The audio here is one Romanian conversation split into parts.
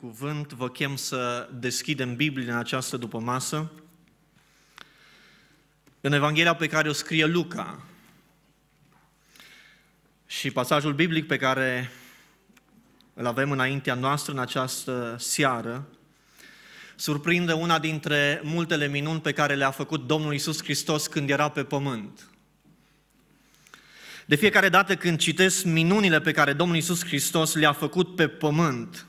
cuvânt, vă chem să deschidem Biblia în această dupămasă. În Evanghelia pe care o scrie Luca și pasajul biblic pe care îl avem înaintea noastră în această seară, surprinde una dintre multele minuni pe care le-a făcut Domnul Isus Hristos când era pe pământ. De fiecare dată când citesc minunile pe care Domnul Isus Hristos le-a făcut pe pământ,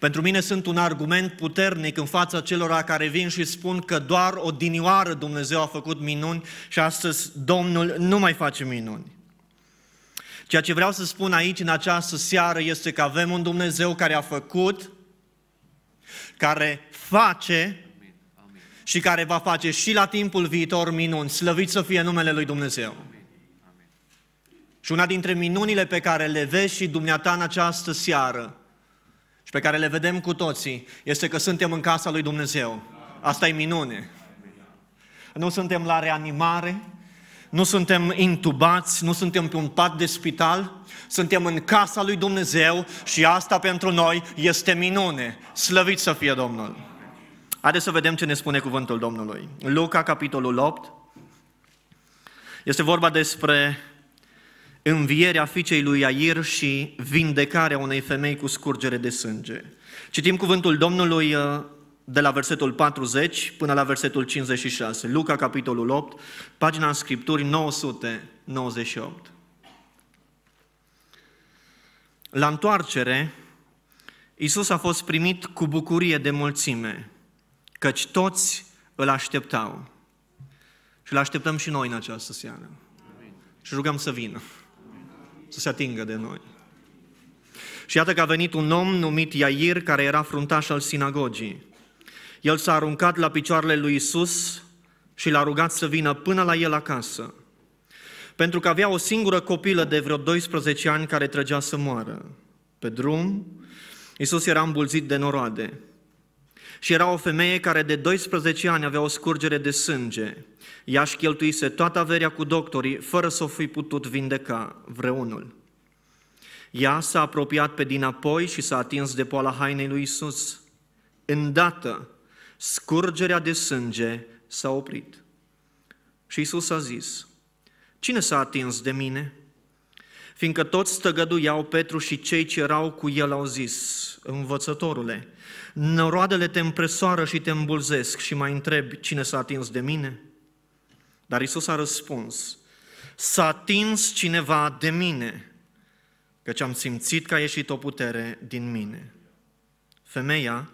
pentru mine sunt un argument puternic în fața celor care vin și spun că doar o dinioară Dumnezeu a făcut minuni și astăzi Domnul nu mai face minuni. Ceea ce vreau să spun aici în această seară este că avem un Dumnezeu care a făcut, care face și care va face și la timpul viitor minuni. Slăvit să fie numele lui Dumnezeu. Și una dintre minunile pe care le vezi și dumneata în această seară și pe care le vedem cu toții este că suntem în casa lui Dumnezeu. Asta e minune. Nu suntem la reanimare, nu suntem intubați, nu suntem pe un pat de spital, suntem în casa lui Dumnezeu și asta pentru noi este minune. Slăvit să fie Domnul! Haideți să vedem ce ne spune cuvântul Domnului. Luca, capitolul 8, este vorba despre învierea fiicei lui Iair și vindecarea unei femei cu scurgere de sânge. Citim cuvântul Domnului uh, de la versetul 40 până la versetul 56, Luca capitolul 8, pagina în Scripturi 998. La întoarcere, Isus a fost primit cu bucurie de mulțime, căci toți îl așteptau. Și îl așteptăm și noi în această seară. Și rugăm să vină să se atingă de noi. Și iată că a venit un om numit Iair, care era fruntaș al sinagogii. El s-a aruncat la picioarele lui Isus și l-a rugat să vină până la el acasă, pentru că avea o singură copilă de vreo 12 ani care trăgea să moară. Pe drum, Isus era îmbulzit de noroade și era o femeie care de 12 ani avea o scurgere de sânge. Ea își cheltuise toată averea cu doctorii, fără să o fi putut vindeca vreunul. Ea s-a apropiat pe dinapoi și s-a atins de poala hainei lui Isus. Îndată, scurgerea de sânge s-a oprit. Și Isus a zis, Cine s-a atins de mine? Fiindcă toți stăgăduiau, Petru și cei ce erau cu el au zis, Învățătorule, Noroadele te împresoară și te îmbulzesc și mai întrebi cine s-a atins de mine? Dar Isus a răspuns, s-a atins cineva de mine, căci am simțit că a ieșit o putere din mine. Femeia,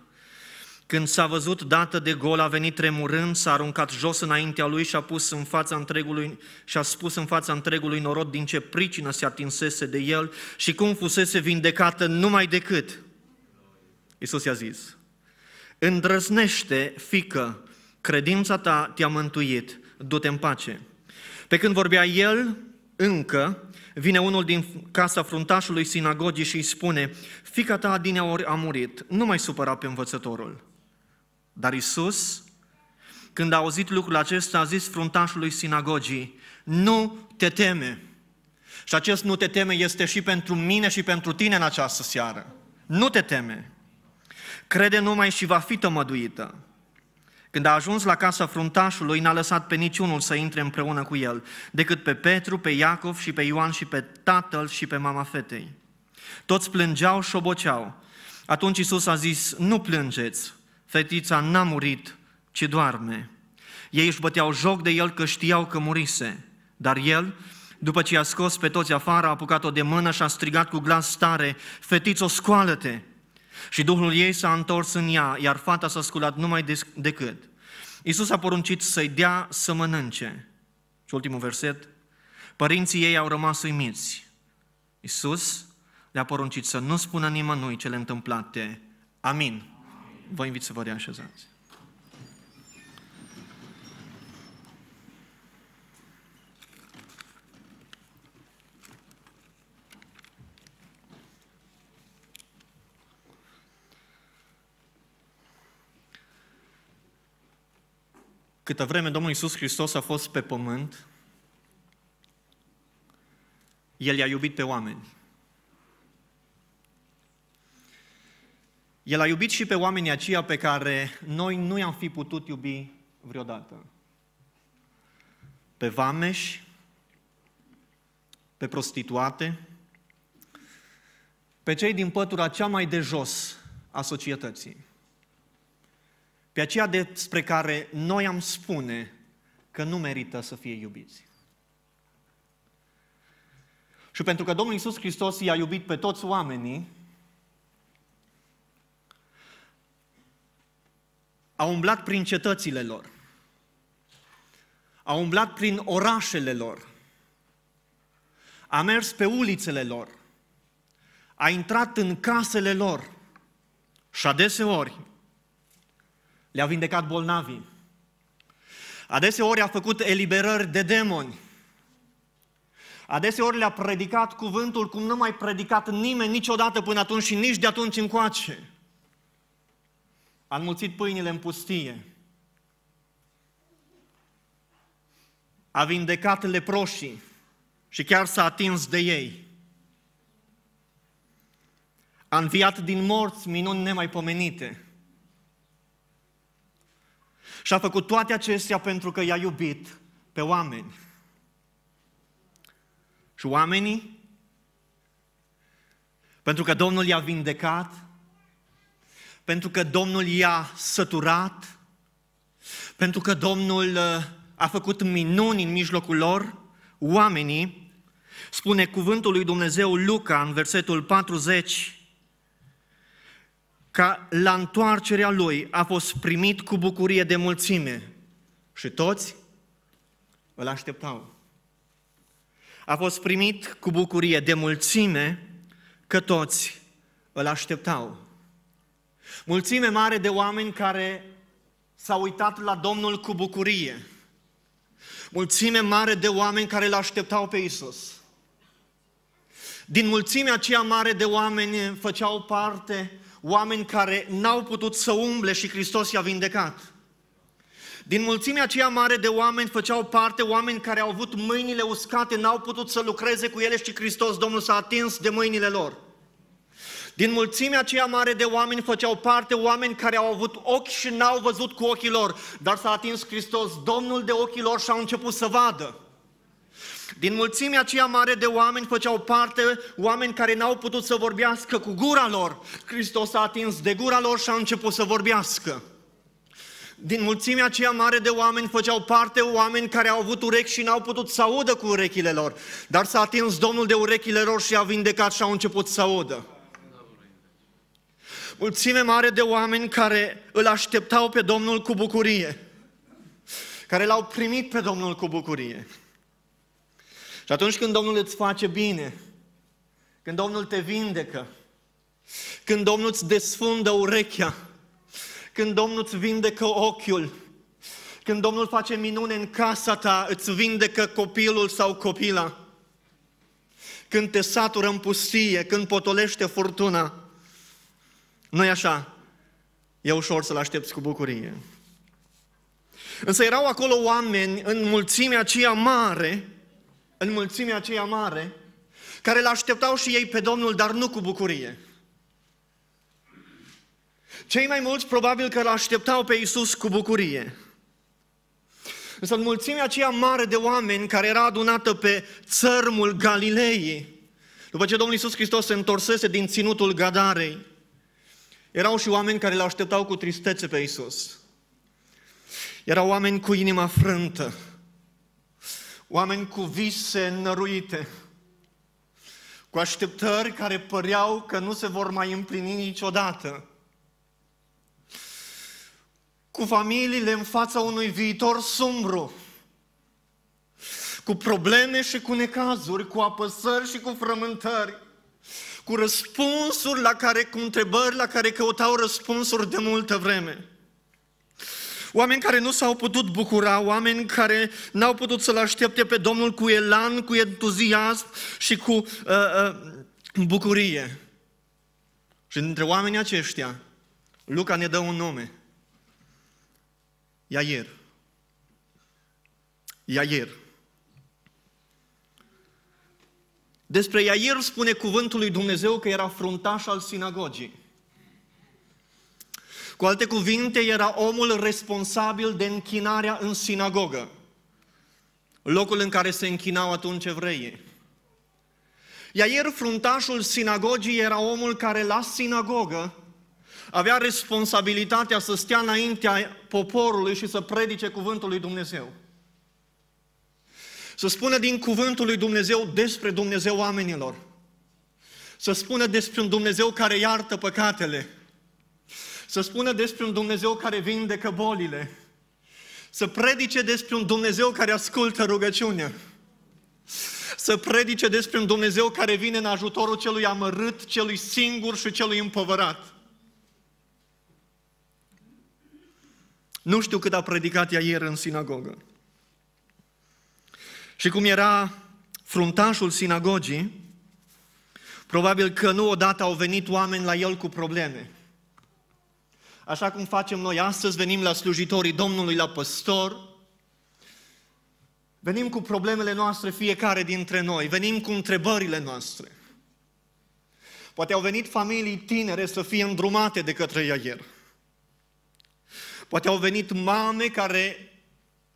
când s-a văzut dată de gol, a venit tremurând, s-a aruncat jos înaintea lui și a pus în fața întregului și a spus în fața întregului norod din ce pricină se atinsese de el și cum fusese vindecată numai decât Iisus i-a zis, îndrăznește, fică, credința ta te-a mântuit, du-te în pace. Pe când vorbea el, încă, vine unul din casa fruntașului sinagogii și îi spune, fica ta din ori a murit, nu mai supăra pe învățătorul. Dar Isus, când a auzit lucrul acesta, a zis fruntașului sinagogii, nu te teme. Și acest nu te teme este și pentru mine și pentru tine în această seară. Nu te teme. Crede numai și va fi tămăduită. Când a ajuns la casa fruntașului, n-a lăsat pe niciunul să intre împreună cu el, decât pe Petru, pe Iacov și pe Ioan și pe tatăl și pe mama fetei. Toți plângeau și oboceau. Atunci Isus a zis, nu plângeți, fetița n-a murit, ci doarme. Ei își băteau joc de el că știau că murise, dar el, după ce i-a scos pe toți afară, a apucat-o de mână și a strigat cu glas tare, Fetițo, scoală-te! Și Duhul ei s-a întors în ea, iar fata s-a sculat numai decât. Iisus a poruncit să-i dea să mănânce. Și ultimul verset, părinții ei au rămas uimiți. Iisus le-a poruncit să nu spună nimănui cele întâmplate. Amin. Vă invit să vă reașezați. Câtă vreme Domnul Iisus Hristos a fost pe pământ, El i-a iubit pe oameni. El a iubit și pe oamenii aceia pe care noi nu i-am fi putut iubi vreodată. Pe vameși, pe prostituate, pe cei din pătura cea mai de jos a societății pe aceea despre care noi am spune că nu merită să fie iubiți. Și pentru că Domnul Iisus Hristos i-a iubit pe toți oamenii, a umblat prin cetățile lor, a umblat prin orașele lor, a mers pe ulițele lor, a intrat în casele lor și adeseori le-a vindecat bolnavii. Adeseori a făcut eliberări de demoni. Adeseori le-a predicat cuvântul cum nu mai predicat nimeni niciodată până atunci și nici de atunci încoace. A înmulțit pâinile în pustie. A vindecat leproșii și chiar s-a atins de ei. A înviat din morți minuni nemaipomenite. Și a făcut toate acestea pentru că i-a iubit pe oameni. Și oamenii, pentru că Domnul i-a vindecat, pentru că Domnul i-a săturat, pentru că Domnul uh, a făcut minuni în mijlocul lor, oamenii, spune cuvântul lui Dumnezeu Luca în versetul 40, ca la întoarcerea lui a fost primit cu bucurie de mulțime și toți îl așteptau. A fost primit cu bucurie de mulțime că toți îl așteptau. Mulțime mare de oameni care s-au uitat la Domnul cu bucurie. Mulțime mare de oameni care îl așteptau pe Isus. Din mulțimea aceea mare de oameni făceau parte oameni care n-au putut să umble și Hristos i-a vindecat. Din mulțimea aceea mare de oameni făceau parte oameni care au avut mâinile uscate, n-au putut să lucreze cu ele și Hristos Domnul s-a atins de mâinile lor. Din mulțimea aceea mare de oameni făceau parte oameni care au avut ochi și n-au văzut cu ochii lor, dar s-a atins Hristos Domnul de ochii lor și au început să vadă. Din mulțimea aceea mare de oameni făceau parte oameni care n-au putut să vorbească cu gura lor. Hristos a atins de gura lor și a început să vorbească. Din mulțimea aceea mare de oameni făceau parte oameni care au avut urechi și n-au putut să audă cu urechile lor. Dar s-a atins Domnul de urechile lor și a vindecat și au început să audă mulțime mare de oameni care îl așteptau pe Domnul cu bucurie, care l-au primit pe Domnul cu bucurie. Și atunci când Domnul îți face bine, când Domnul te vindecă, când Domnul îți desfundă urechea, când Domnul îți vindecă ochiul, când Domnul face minune în casa ta, îți vindecă copilul sau copila, când te satură în pustie, când potolește furtuna, nu e așa? E ușor să-L aștepți cu bucurie. Însă erau acolo oameni în mulțimea aceea mare în mulțimea aceea mare, care îl așteptau și ei pe Domnul, dar nu cu bucurie. Cei mai mulți probabil că îl așteptau pe Iisus cu bucurie. Însă în mulțimea aceea mare de oameni care era adunată pe țărmul Galilei, după ce Domnul Iisus Hristos se întorsese din ținutul Gadarei, erau și oameni care îl așteptau cu tristețe pe Iisus. Erau oameni cu inima frântă, oameni cu vise năruite, cu așteptări care păreau că nu se vor mai împlini niciodată, cu familiile în fața unui viitor sumbru, cu probleme și cu necazuri, cu apăsări și cu frământări, cu răspunsuri la care, cu întrebări la care căutau răspunsuri de multă vreme oameni care nu s-au putut bucura, oameni care n-au putut să-L aștepte pe Domnul cu elan, cu entuziasm și cu uh, uh, bucurie. Și dintre oamenii aceștia, Luca ne dă un nume. Iair. Iair. Despre Iair spune cuvântul lui Dumnezeu că era fruntaș al sinagogii. Cu alte cuvinte, era omul responsabil de închinarea în sinagogă, locul în care se închinau atunci evreii. Iar fruntașul sinagogii era omul care la sinagogă avea responsabilitatea să stea înaintea poporului și să predice cuvântul lui Dumnezeu. Să spună din cuvântul lui Dumnezeu despre Dumnezeu oamenilor. Să spună despre un Dumnezeu care iartă păcatele. Să spună despre un Dumnezeu care vindecă bolile. Să predice despre un Dumnezeu care ascultă rugăciunea. Să predice despre un Dumnezeu care vine în ajutorul celui amărât, celui singur și celui împovărat. Nu știu cât a predicat ea ieri în sinagogă. Și cum era fruntașul sinagogii, probabil că nu odată au venit oameni la el cu probleme așa cum facem noi astăzi, venim la slujitorii Domnului, la păstor, venim cu problemele noastre fiecare dintre noi, venim cu întrebările noastre. Poate au venit familii tinere să fie îndrumate de către Iair. Poate au venit mame care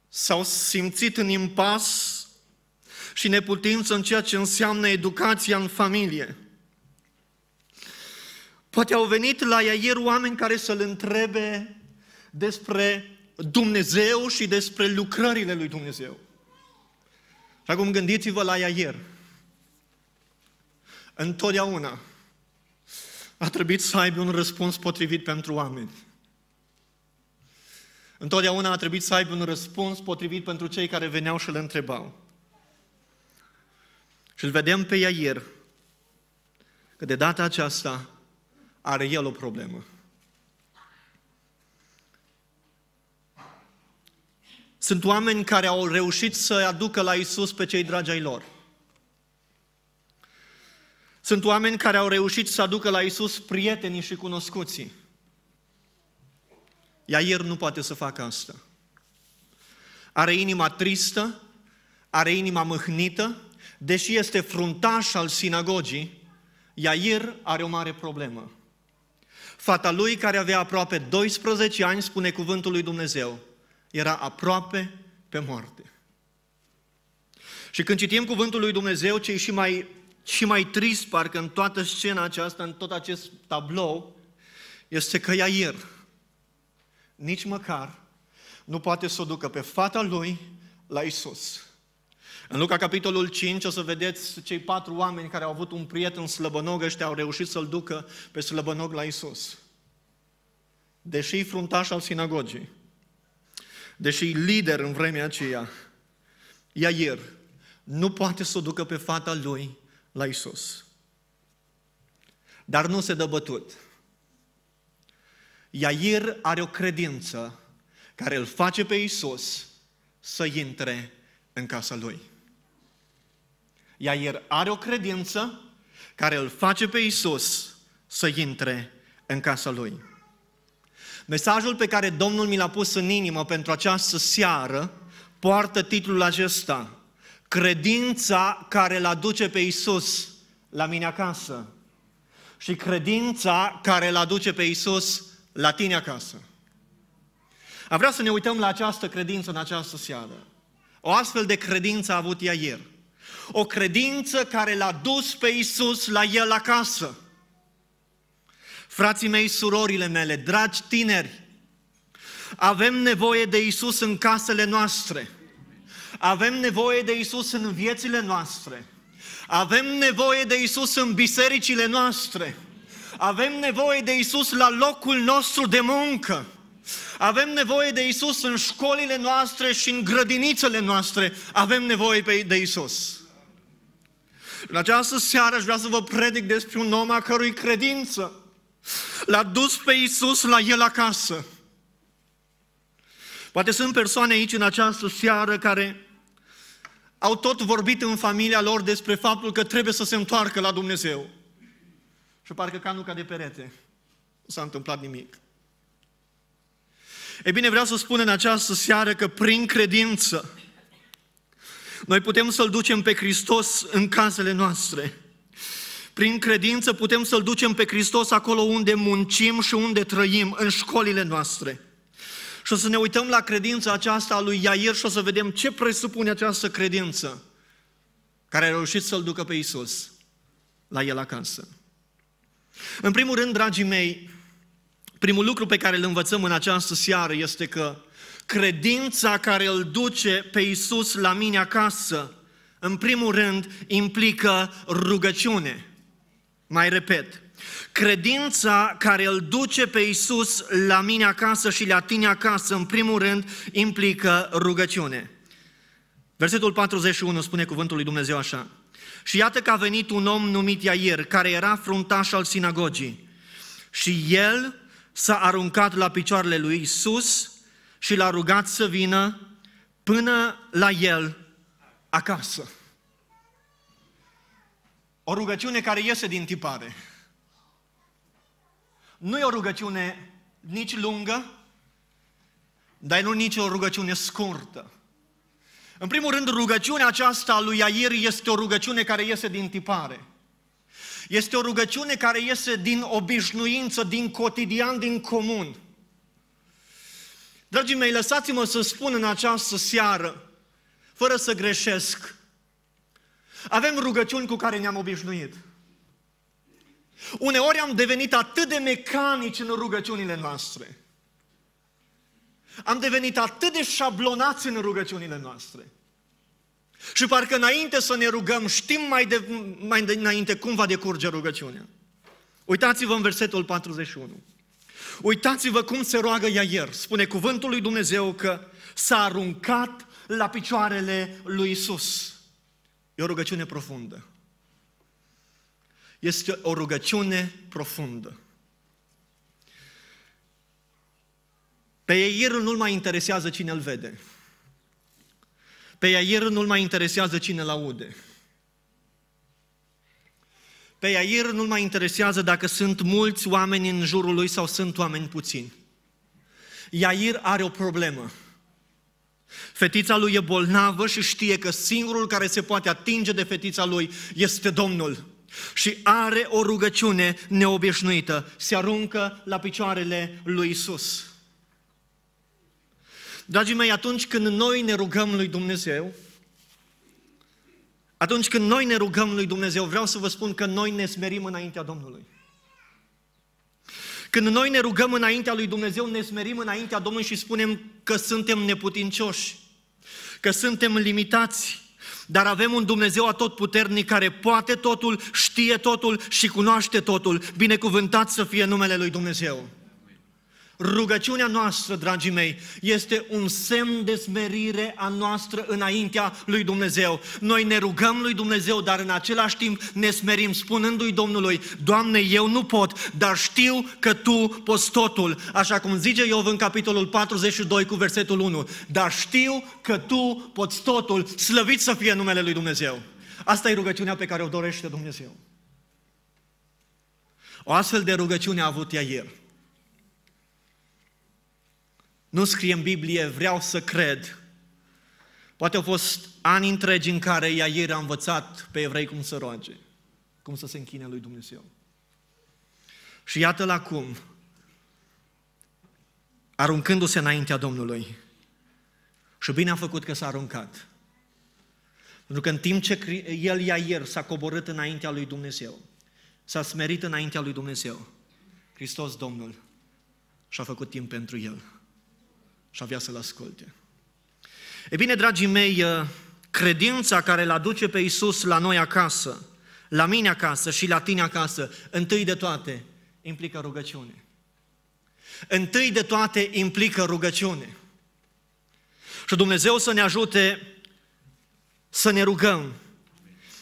s-au simțit în impas și neputință în ceea ce înseamnă educația în familie. Poate au venit la Iair oameni care să-l întrebe despre Dumnezeu și despre lucrările lui Dumnezeu. Și acum gândiți-vă la Iair. Întotdeauna a trebuit să aibă un răspuns potrivit pentru oameni. Întotdeauna a trebuit să aibă un răspuns potrivit pentru cei care veneau și îl întrebau. Și îl vedem pe Iair că de data aceasta are el o problemă. Sunt oameni care au reușit să aducă la Isus pe cei dragi ai lor. Sunt oameni care au reușit să aducă la Isus prietenii și cunoscuții. Iair nu poate să facă asta. Are inima tristă, are inima mâhnită, deși este fruntaș al sinagogii, Iair are o mare problemă. Fata lui, care avea aproape 12 ani, spune cuvântul lui Dumnezeu, era aproape pe moarte. Și când citim cuvântul lui Dumnezeu, ce e și mai, și mai trist, parcă în toată scena aceasta, în tot acest tablou, este că ea ieri nici măcar nu poate să o ducă pe fata lui la Isus. În Luca capitolul 5 o să vedeți cei patru oameni care au avut un prieten slăbănog, ăștia au reușit să-l ducă pe slăbănog la Isus. Deși fruntaș al sinagogii, deși lider în vremea aceea, Iair nu poate să o ducă pe fata lui la Isus. Dar nu se dă bătut. Iair are o credință care îl face pe Isus să intre în casa lui. Iair are o credință care îl face pe Isus să intre în casa lui. Mesajul pe care Domnul mi l-a pus în inimă pentru această seară poartă titlul acesta. Credința care îl aduce pe Isus la mine acasă. Și credința care îl aduce pe Isus la tine acasă. A vrea să ne uităm la această credință în această seară. O astfel de credință a avut ea ieri o credință care l-a dus pe Isus la el acasă. Frații mei, surorile mele, dragi tineri, avem nevoie de Isus în casele noastre. Avem nevoie de Isus în viețile noastre. Avem nevoie de Isus în bisericile noastre. Avem nevoie de Isus la locul nostru de muncă. Avem nevoie de Isus în școlile noastre și în grădinițele noastre. Avem nevoie de Isus. În această seară aș vrea să vă predic despre un om a cărui credință l-a dus pe Iisus la el acasă. Poate sunt persoane aici în această seară care au tot vorbit în familia lor despre faptul că trebuie să se întoarcă la Dumnezeu. Și parcă nu ca de perete. Nu s-a întâmplat nimic. E bine, vreau să spun în această seară că prin credință noi putem să-L ducem pe Hristos în casele noastre. Prin credință putem să-L ducem pe Hristos acolo unde muncim și unde trăim, în școlile noastre. Și o să ne uităm la credința aceasta a lui Iair și o să vedem ce presupune această credință care a reușit să-L ducă pe Isus la el acasă. În primul rând, dragii mei, primul lucru pe care îl învățăm în această seară este că Credința care îl duce pe Isus la mine acasă, în primul rând, implică rugăciune. Mai repet, Credința care îl duce pe Isus la mine acasă și la tine acasă, în primul rând, implică rugăciune. Versetul 41 spune cuvântul lui Dumnezeu așa. Și iată că a venit un om numit Iair, care era fruntaș al sinagogii. Și el s-a aruncat la picioarele lui Isus și l-a rugat să vină până la el acasă. O rugăciune care iese din tipare. Nu e o rugăciune nici lungă, dar nu nici o rugăciune scurtă. În primul rând, rugăciunea aceasta a lui Iair este o rugăciune care iese din tipare. Este o rugăciune care iese din obișnuință, din cotidian, din comun. Dragii mei, lăsați-mă să spun în această seară, fără să greșesc, avem rugăciuni cu care ne-am obișnuit. Uneori am devenit atât de mecanici în rugăciunile noastre. Am devenit atât de șablonați în rugăciunile noastre. Și parcă înainte să ne rugăm, știm mai, de, mai de, înainte cum va decurge rugăciunea. Uitați-vă în versetul 41. Uitați-vă cum se roagă ieri. Spune cuvântul lui Dumnezeu că s-a aruncat la picioarele lui Isus. E o rugăciune profundă. Este o rugăciune profundă. Pe Iair nu-l mai interesează cine îl vede. Pe Iair nu-l mai interesează cine îl aude. Pe Iair nu-l mai interesează dacă sunt mulți oameni în jurul lui sau sunt oameni puțini. Iair are o problemă. Fetița lui e bolnavă și știe că singurul care se poate atinge de fetița lui este Domnul. Și are o rugăciune neobișnuită. Se aruncă la picioarele lui Isus. Dragii mei, atunci când noi ne rugăm lui Dumnezeu, atunci când noi ne rugăm lui Dumnezeu, vreau să vă spun că noi ne smerim înaintea Domnului. Când noi ne rugăm înaintea lui Dumnezeu, ne smerim înaintea Domnului și spunem că suntem neputincioși, că suntem limitați, dar avem un Dumnezeu atotputernic care poate totul, știe totul și cunoaște totul. Binecuvântat să fie numele lui Dumnezeu. Rugăciunea noastră, dragii mei, este un semn de smerire a noastră înaintea lui Dumnezeu. Noi ne rugăm lui Dumnezeu, dar în același timp ne smerim spunându-i Domnului, Doamne, eu nu pot, dar știu că Tu poți totul. Așa cum zice Iov în capitolul 42 cu versetul 1, dar știu că Tu poți totul, slăvit să fie numele lui Dumnezeu. Asta e rugăciunea pe care o dorește Dumnezeu. O astfel de rugăciune a avut ea ieri. Nu scrie în Biblie, vreau să cred. Poate au fost ani întregi în care ieri a învățat pe evrei cum să roage, cum să se închine lui Dumnezeu. Și iată-l acum, aruncându-se înaintea Domnului. Și bine a făcut că s-a aruncat. Pentru că în timp ce el ieri s-a coborât înaintea lui Dumnezeu, s-a smerit înaintea lui Dumnezeu, Hristos Domnul și-a făcut timp pentru el și avea să-l asculte. E bine, dragii mei, uh, credința care îl aduce pe Isus la noi acasă, la mine acasă și la tine acasă, întâi de toate, implică rugăciune. Întâi de toate implică rugăciune. Și Dumnezeu să ne ajute să ne rugăm.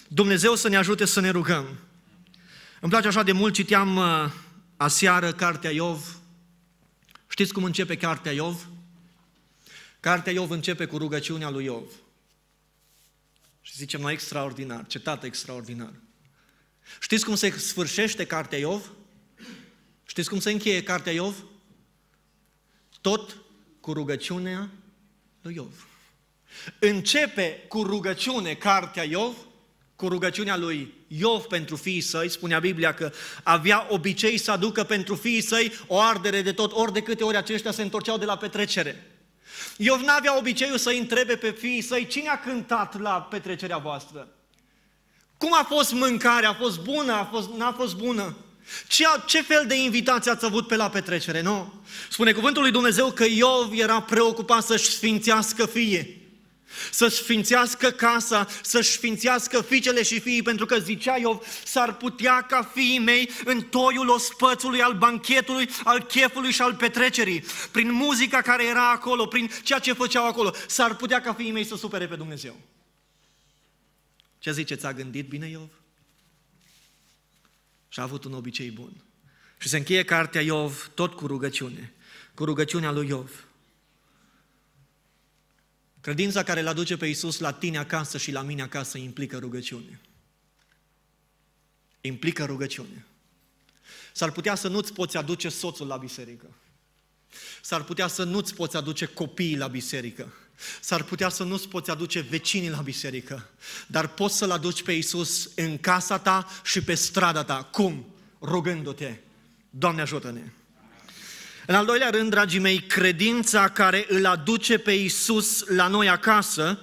Dumnezeu să ne ajute să ne rugăm. Îmi place așa de mult, citeam uh, aseară cartea Iov. Știți cum începe cartea Iov? Cartea Iov începe cu rugăciunea lui Iov. Și zicem noi extraordinar, ce extraordinar. Știți cum se sfârșește cartea Iov? Știți cum se încheie cartea Iov? Tot cu rugăciunea lui Iov. Începe cu rugăciune cartea Iov, cu rugăciunea lui Iov pentru fiii săi, spunea Biblia că avea obicei să aducă pentru fiii săi o ardere de tot, ori de câte ori aceștia se întorceau de la petrecere. Iov n-avea obiceiul să întrebe pe fiii săi cine a cântat la petrecerea voastră. Cum a fost mâncarea? A fost bună? A fost, n-a fost bună? Ce, ce fel de invitație ați avut pe la petrecere, nu? Spune cuvântul lui Dumnezeu că Iov era preocupat să-și sfințească fie să sfințească casa, să sfințească fiicele și fiii, pentru că zicea Iov, s-ar putea ca fiii mei în toiul ospățului, al banchetului, al chefului și al petrecerii, prin muzica care era acolo, prin ceea ce făceau acolo, s-ar putea ca fiii mei să supere pe Dumnezeu. Ce ziceți, a gândit bine Iov? Și a avut un obicei bun. Și se încheie cartea Iov tot cu rugăciune, cu rugăciunea lui Iov. Credința care îl aduce pe Iisus la tine acasă și la mine acasă implică rugăciune. Implică rugăciune. S-ar putea să nu-ți poți aduce soțul la biserică. S-ar putea să nu-ți poți aduce copiii la biserică. S-ar putea să nu-ți poți aduce vecinii la biserică. Dar poți să-L aduci pe Iisus în casa ta și pe strada ta. Cum? Rugându-te. Doamne ajută-ne! În al doilea rând, dragii mei, credința care îl aduce pe Isus la noi acasă,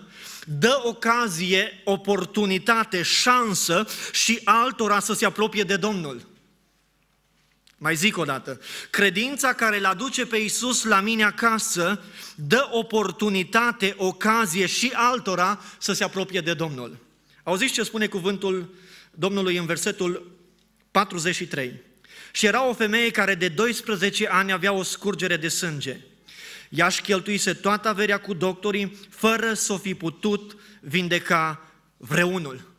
dă ocazie, oportunitate, șansă și altora să se apropie de Domnul. Mai zic o dată, credința care îl aduce pe Isus la mine acasă dă oportunitate, ocazie și altora să se apropie de Domnul. Auziți ce spune cuvântul Domnului în versetul 43. Și era o femeie care de 12 ani avea o scurgere de sânge. Ea își cheltuise toată averea cu doctorii fără să o fi putut vindeca vreunul.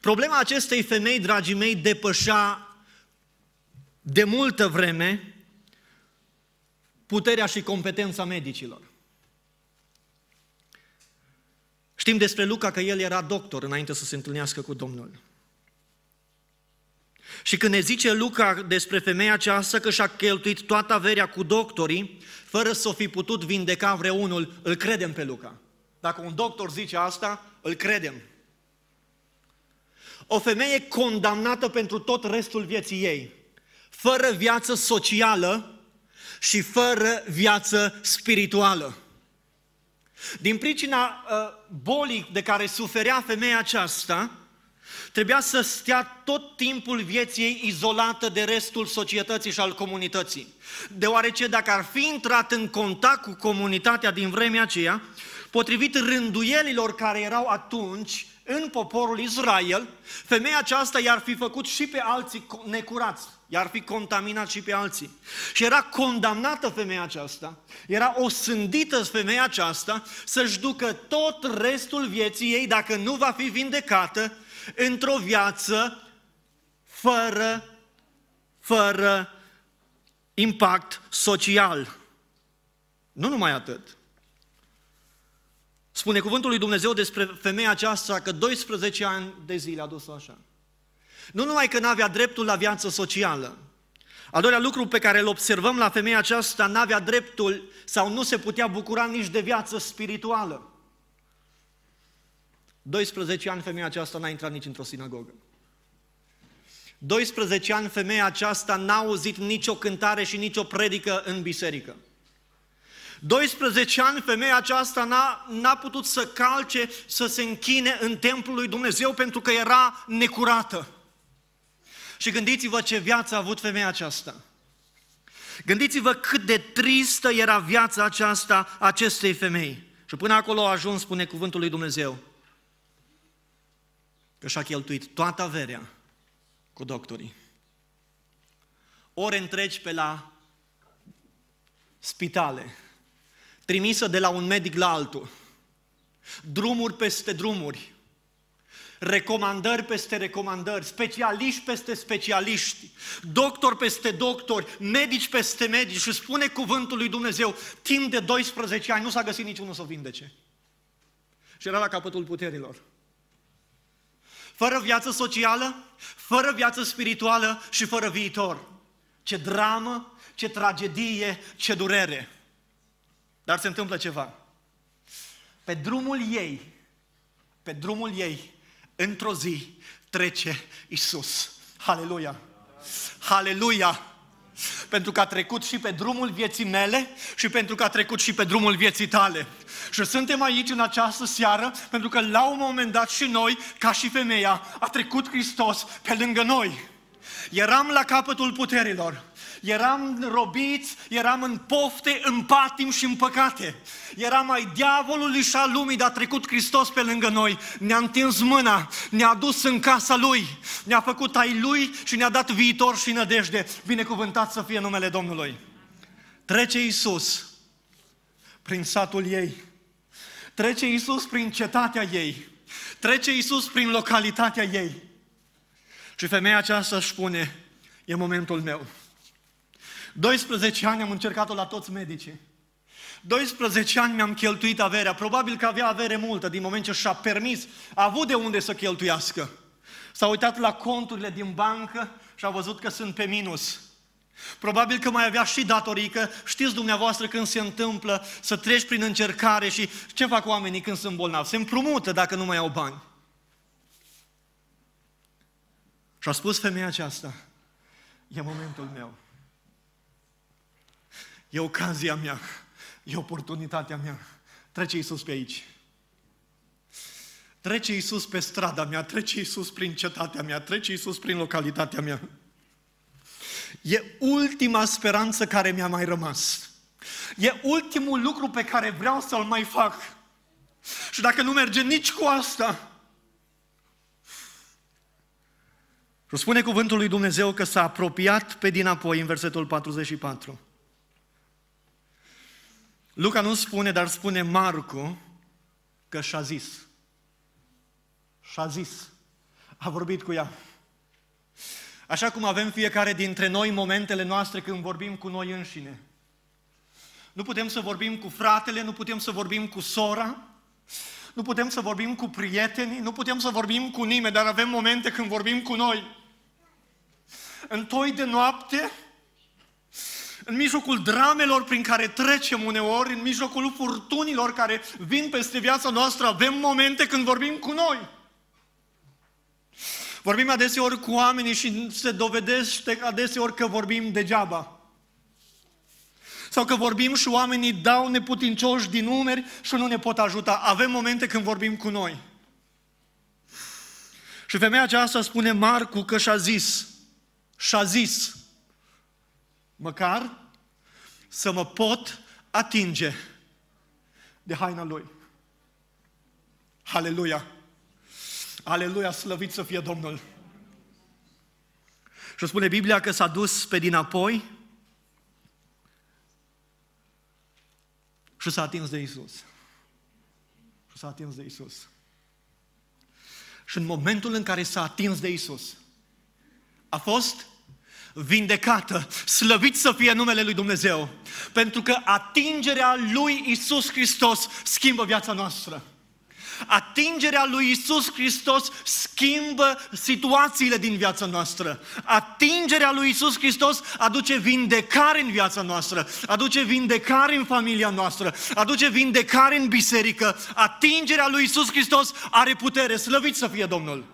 Problema acestei femei, dragii mei, depășea de multă vreme puterea și competența medicilor. Știm despre Luca că el era doctor înainte să se întâlnească cu Domnul. Și când ne zice Luca despre femeia aceasta că și-a cheltuit toată averea cu doctorii, fără să o fi putut vindeca vreunul, îl credem pe Luca. Dacă un doctor zice asta, îl credem. O femeie condamnată pentru tot restul vieții ei, fără viață socială și fără viață spirituală. Din pricina uh, bolii de care suferea femeia aceasta, trebuia să stea tot timpul vieții ei izolată de restul societății și al comunității. Deoarece dacă ar fi intrat în contact cu comunitatea din vremea aceea, potrivit rânduielilor care erau atunci în poporul Israel, femeia aceasta i-ar fi făcut și pe alții necurați i-ar fi contaminat și pe alții. Și era condamnată femeia aceasta, era osândită femeia aceasta să-și ducă tot restul vieții ei, dacă nu va fi vindecată, într-o viață fără, fără impact social. Nu numai atât. Spune cuvântul lui Dumnezeu despre femeia aceasta că 12 ani de zile a dus-o așa. Nu numai că n-avea dreptul la viață socială. Al doilea lucru pe care îl observăm la femeia aceasta, n-avea dreptul sau nu se putea bucura nici de viață spirituală. 12 ani femeia aceasta n-a intrat nici într-o sinagogă. 12 ani femeia aceasta n-a auzit nicio cântare și nicio predică în biserică. 12 ani femeia aceasta n-a, n-a putut să calce, să se închine în templul lui Dumnezeu pentru că era necurată. Și gândiți-vă ce viață a avut femeia aceasta. Gândiți-vă cât de tristă era viața aceasta acestei femei. Și până acolo a ajuns, spune cuvântul lui Dumnezeu, că și-a cheltuit toată averea cu doctorii. Ore întregi pe la spitale, trimisă de la un medic la altul, drumuri peste drumuri, recomandări peste recomandări, specialiști peste specialiști, doctori peste doctori, medici peste medici și spune cuvântul lui Dumnezeu, timp de 12 ani nu s-a găsit niciunul să o vindece. Și era la capătul puterilor. Fără viață socială, fără viață spirituală și fără viitor. Ce dramă, ce tragedie, ce durere. Dar se întâmplă ceva. Pe drumul ei, pe drumul ei, într-o zi trece Isus. Haleluia! Haleluia! Pentru că a trecut și pe drumul vieții mele și pentru că a trecut și pe drumul vieții tale. Și suntem aici în această seară pentru că la un moment dat și noi, ca și femeia, a trecut Hristos pe lângă noi. Eram la capătul puterilor eram robiți, eram în pofte, în patim și în păcate. Eram mai diavolului și a lumii, dar a trecut Hristos pe lângă noi, ne-a întins mâna, ne-a dus în casa Lui, ne-a făcut ai Lui și ne-a dat viitor și nădejde. Binecuvântat să fie numele Domnului. Trece Iisus prin satul ei, trece Iisus prin cetatea ei, trece Iisus prin localitatea ei. Și femeia aceasta își spune, e momentul meu. 12 ani am încercat-o la toți medicii. 12 ani mi-am cheltuit averea. Probabil că avea avere multă din moment ce și-a permis, a avut de unde să cheltuiască. S-a uitat la conturile din bancă și a văzut că sunt pe minus. Probabil că mai avea și datorii, că știți dumneavoastră când se întâmplă să treci prin încercare și ce fac oamenii când sunt bolnavi? Se împrumută dacă nu mai au bani. Și a spus femeia aceasta, e momentul meu. E ocazia mea, e oportunitatea mea. Trece Iisus pe aici. Trece Iisus pe strada mea, trece Iisus prin cetatea mea, trece Iisus prin localitatea mea. E ultima speranță care mi-a mai rămas. E ultimul lucru pe care vreau să-l mai fac. Și dacă nu merge nici cu asta, spune cuvântul lui Dumnezeu că s-a apropiat pe dinapoi în versetul 44. Luca nu spune, dar spune Marcu că și-a zis. Și-a zis. A vorbit cu ea. Așa cum avem fiecare dintre noi momentele noastre când vorbim cu noi înșine. Nu putem să vorbim cu fratele, nu putem să vorbim cu sora, nu putem să vorbim cu prietenii, nu putem să vorbim cu nimeni, dar avem momente când vorbim cu noi. În toi de noapte, în mijlocul dramelor prin care trecem uneori, în mijlocul furtunilor care vin peste viața noastră, avem momente când vorbim cu noi. Vorbim adeseori cu oamenii și se dovedește adeseori că vorbim degeaba. Sau că vorbim și oamenii dau neputincioși din numeri și nu ne pot ajuta. Avem momente când vorbim cu noi. Și femeia aceasta spune Marcu că și-a zis, și-a zis, măcar să mă pot atinge de haina Lui. Aleluia! Aleluia, slăvit să fie Domnul! Și spune Biblia că s-a dus pe dinapoi și s-a atins de Isus. Și s-a atins de Isus. Și în momentul în care s-a atins de Isus, a fost vindecată, slăvit să fie numele Lui Dumnezeu, pentru că atingerea Lui Isus Hristos schimbă viața noastră. Atingerea lui Isus Hristos schimbă situațiile din viața noastră. Atingerea lui Isus Hristos aduce vindecare în viața noastră, aduce vindecare în familia noastră, aduce vindecare în biserică. Atingerea lui Isus Hristos are putere. Slăvit să fie Domnul!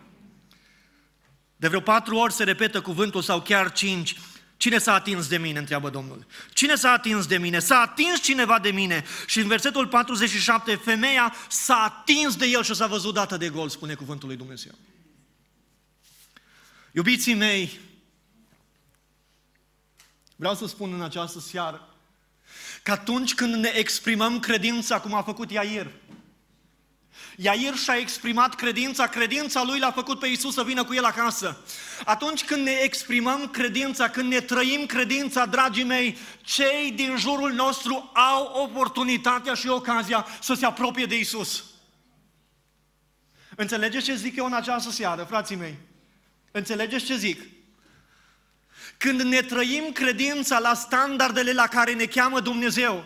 De vreo patru ori se repetă cuvântul sau chiar cinci. Cine s-a atins de mine, întreabă Domnul. Cine s-a atins de mine? S-a atins cineva de mine. Și în versetul 47, femeia s-a atins de el și s-a văzut dată de gol, spune cuvântul lui Dumnezeu. Iubiții mei, vreau să spun în această seară că atunci când ne exprimăm credința, cum a făcut Iair, Iair și-a exprimat credința, credința lui l-a făcut pe Isus să vină cu el acasă. Atunci când ne exprimăm credința, când ne trăim credința, dragii mei, cei din jurul nostru au oportunitatea și ocazia să se apropie de Isus. Înțelegeți ce zic eu în această seară, frații mei? Înțelegeți ce zic? Când ne trăim credința la standardele la care ne cheamă Dumnezeu,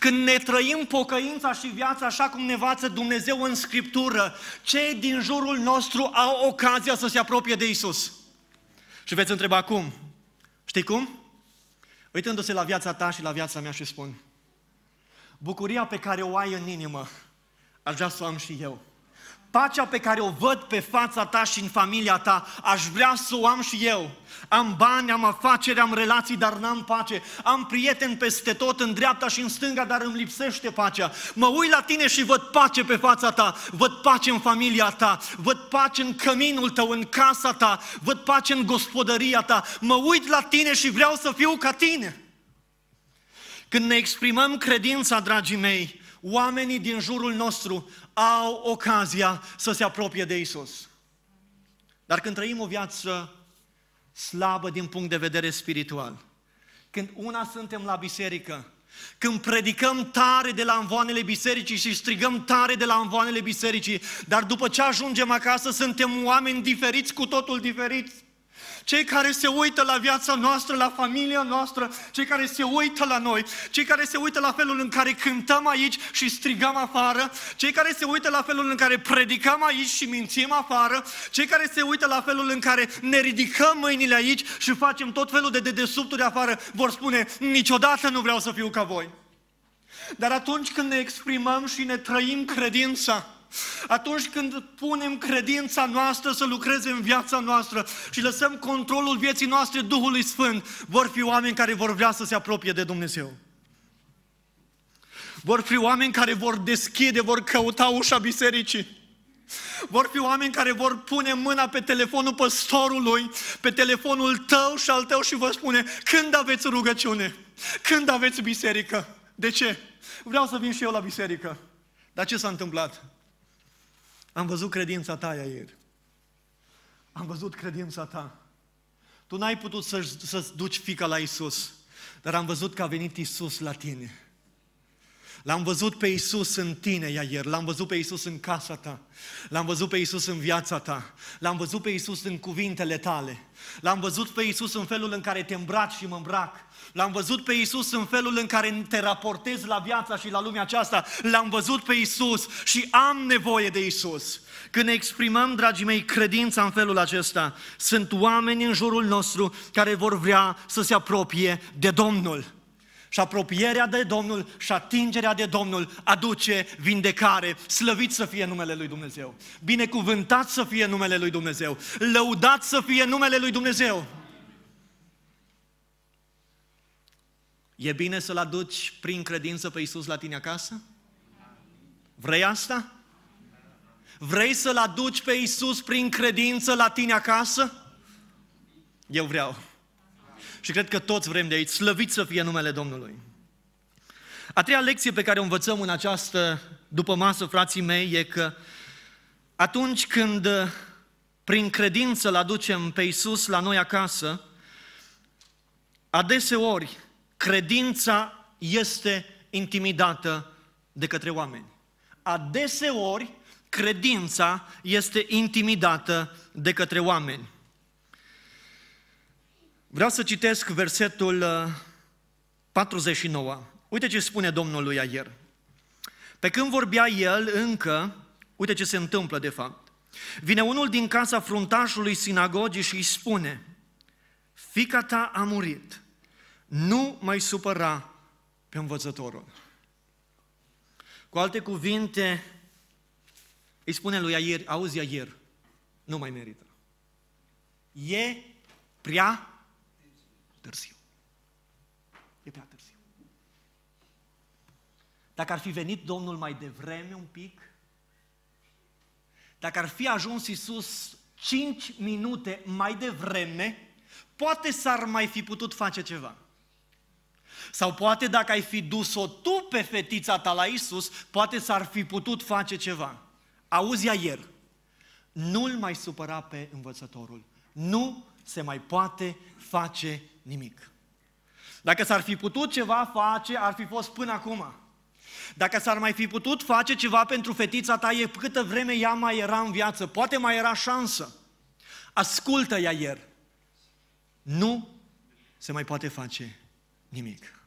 când ne trăim pocăința și viața așa cum ne vață Dumnezeu în Scriptură, cei din jurul nostru au ocazia să se apropie de Isus. Și veți întreba cum? Știi cum? Uitându-se la viața ta și la viața mea și spun, bucuria pe care o ai în inimă, aș vrea să o am și eu. Pacea pe care o văd pe fața ta și în familia ta, aș vrea să o am și eu. Am bani, am afaceri, am relații, dar n-am pace. Am prieteni peste tot, în dreapta și în stânga, dar îmi lipsește pacea. Mă uit la tine și văd pace pe fața ta, văd pace în familia ta, văd pace în căminul tău, în casa ta, văd pace în gospodăria ta. Mă uit la tine și vreau să fiu ca tine. Când ne exprimăm credința, dragii mei, oamenii din jurul nostru au ocazia să se apropie de Isus. Dar când trăim o viață slabă din punct de vedere spiritual, când una suntem la biserică, când predicăm tare de la învoanele bisericii și strigăm tare de la învoanele bisericii, dar după ce ajungem acasă suntem oameni diferiți, cu totul diferiți cei care se uită la viața noastră, la familia noastră, cei care se uită la noi, cei care se uită la felul în care cântăm aici și strigăm afară, cei care se uită la felul în care predicăm aici și mințim afară, cei care se uită la felul în care ne ridicăm mâinile aici și facem tot felul de dedesubturi afară, vor spune, niciodată nu vreau să fiu ca voi. Dar atunci când ne exprimăm și ne trăim credința, atunci când punem credința noastră să lucreze în viața noastră și lăsăm controlul vieții noastre Duhului Sfânt, vor fi oameni care vor vrea să se apropie de Dumnezeu. Vor fi oameni care vor deschide, vor căuta ușa bisericii. Vor fi oameni care vor pune mâna pe telefonul păstorului, pe telefonul tău și al tău și vă spune când aveți rugăciune, când aveți biserică. De ce? Vreau să vin și eu la biserică. Dar ce s-a întâmplat? Am văzut credința ta ieri. Am văzut credința ta. Tu n-ai putut să-ți, să duci fica la Isus, dar am văzut că a venit Isus la tine. L-am văzut pe Isus în tine ieri, l-am văzut pe Isus în casa ta, l-am văzut pe Isus în viața ta, l-am văzut pe Isus în cuvintele tale, l-am văzut pe Isus în felul în care te îmbraci și mă îmbrac, l-am văzut pe Isus în felul în care te raportezi la viața și la lumea aceasta, l-am văzut pe Isus și am nevoie de Isus. Când ne exprimăm, dragii mei, credința în felul acesta, sunt oameni în jurul nostru care vor vrea să se apropie de Domnul. Și apropierea de Domnul și atingerea de Domnul aduce vindecare. Slăvit să fie numele lui Dumnezeu. Binecuvântat să fie numele lui Dumnezeu. Lăudat să fie numele lui Dumnezeu. E bine să-L aduci prin credință pe Iisus la tine acasă? Vrei asta? Vrei să-L aduci pe Iisus prin credință la tine acasă? Eu vreau și cred că toți vrem de aici, slăvit să fie numele Domnului. A treia lecție pe care o învățăm în această după masă, frații mei, e că atunci când uh, prin credință îl aducem pe Iisus la noi acasă, adeseori credința este intimidată de către oameni. Adeseori credința este intimidată de către oameni. Vreau să citesc versetul 49. Uh, uite ce spune Domnul lui Aier. Pe când vorbea el încă, uite ce se întâmplă de fapt. Vine unul din casa fruntașului sinagogii și îi spune, Fica ta a murit, nu mai supăra pe învățătorul. Cu alte cuvinte, îi spune lui Aier, auzi Aier, nu mai merită. E prea târziu. E prea târziu. Dacă ar fi venit Domnul mai devreme un pic, dacă ar fi ajuns Isus 5 minute mai devreme, poate s-ar mai fi putut face ceva. Sau poate dacă ai fi dus-o tu pe fetița ta la Isus, poate s-ar fi putut face ceva. Auzi ieri, nu-l mai supăra pe învățătorul. Nu se mai poate face nimic. Dacă s-ar fi putut ceva face, ar fi fost până acum. Dacă s-ar mai fi putut face ceva pentru fetița ta, e câtă vreme ea mai era în viață, poate mai era șansă. Ascultă-i ieri. Nu se mai poate face nimic.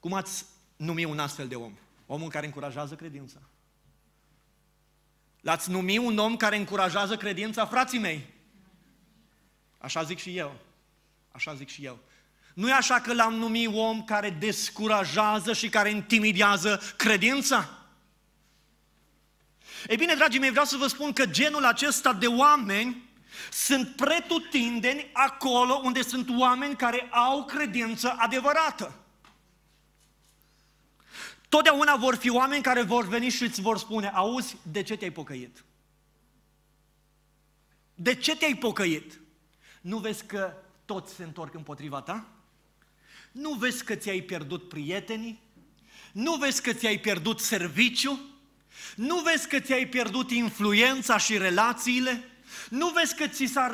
Cum ați numi un astfel de om? Omul care încurajează credința. L-ați numi un om care încurajează credința, frații mei? Așa zic și eu. Așa zic și eu. Nu e așa că l-am numit om care descurajează și care intimidează credința? Ei bine, dragii mei, vreau să vă spun că genul acesta de oameni sunt pretutindeni acolo unde sunt oameni care au credință adevărată. Totdeauna vor fi oameni care vor veni și îți vor spune, auzi, de ce te-ai pocăit? De ce te-ai pocăit? Nu vezi că toți se întorc împotriva ta? Nu vezi că ți-ai pierdut prietenii? Nu vezi că ți-ai pierdut serviciu? Nu vezi că ți-ai pierdut influența și relațiile? Nu vezi că ți s-a